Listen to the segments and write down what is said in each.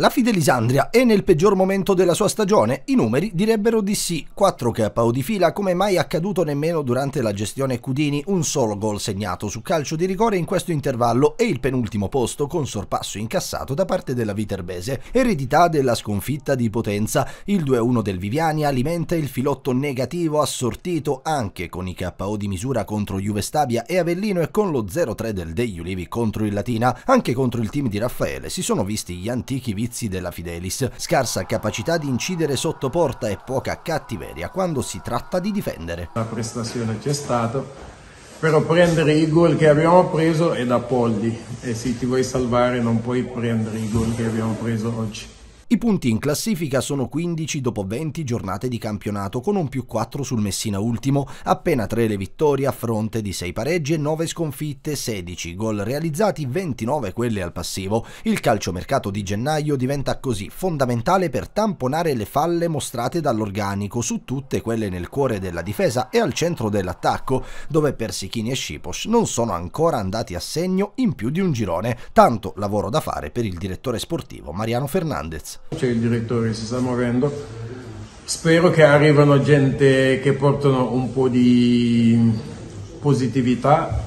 La Fidelisandria è nel peggior momento della sua stagione? I numeri direbbero di sì. 4 KO di fila come mai accaduto nemmeno durante la gestione Cudini, un solo gol segnato su calcio di rigore in questo intervallo e il penultimo posto con sorpasso incassato da parte della Viterbese, eredità della sconfitta di Potenza. Il 2-1 del Viviani alimenta il filotto negativo assortito anche con i KO di misura contro Juve Stabia e Avellino e con lo 0-3 del Degli Ulivi contro il Latina. Anche contro il team di Raffaele si sono visti gli antichi vizi servizi della Fidelis, scarsa capacità di incidere sotto porta e poca cattiveria quando si tratta di difendere. La prestazione c'è stata, però prendere i gol che abbiamo preso è da Poldi e se ti vuoi salvare non puoi prendere i gol che abbiamo preso oggi. I punti in classifica sono 15 dopo 20 giornate di campionato, con un più 4 sul Messina ultimo, appena 3 le vittorie a fronte di 6 pareggi e 9 sconfitte, 16 gol realizzati, 29 quelle al passivo. Il calciomercato di gennaio diventa così fondamentale per tamponare le falle mostrate dall'organico su tutte quelle nel cuore della difesa e al centro dell'attacco, dove Persichini e Scipos non sono ancora andati a segno in più di un girone, tanto lavoro da fare per il direttore sportivo Mariano Fernandez. C'è il direttore che si sta muovendo, spero che arrivano gente che portano un po' di positività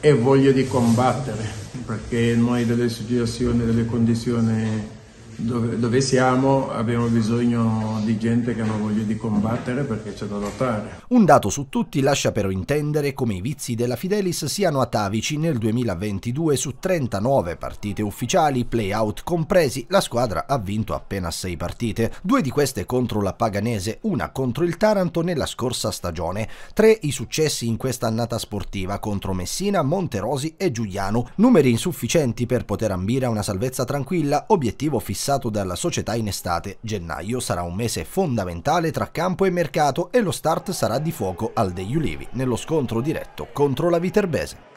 e voglia di combattere, perché noi delle situazioni, delle condizioni dove, dove, siamo abbiamo bisogno di gente che non voglia di combattere perché c'è da lottare. Un dato su tutti lascia però intendere come i vizi della Fidelis siano atavici nel 2022 su 39 partite ufficiali, playout compresi, la squadra ha vinto appena 6 partite, due di queste contro la Paganese, una contro il Taranto nella scorsa stagione, tre i successi in questa annata sportiva contro Messina, Monterosi e Giuliano, numeri insufficienti per poter ambire a una salvezza tranquilla, obiettivo fissato fissato dalla società in estate. Gennaio sarà un mese fondamentale tra campo e mercato e lo start sarà di fuoco al degli Ulivi, nello scontro diretto contro la Viterbese.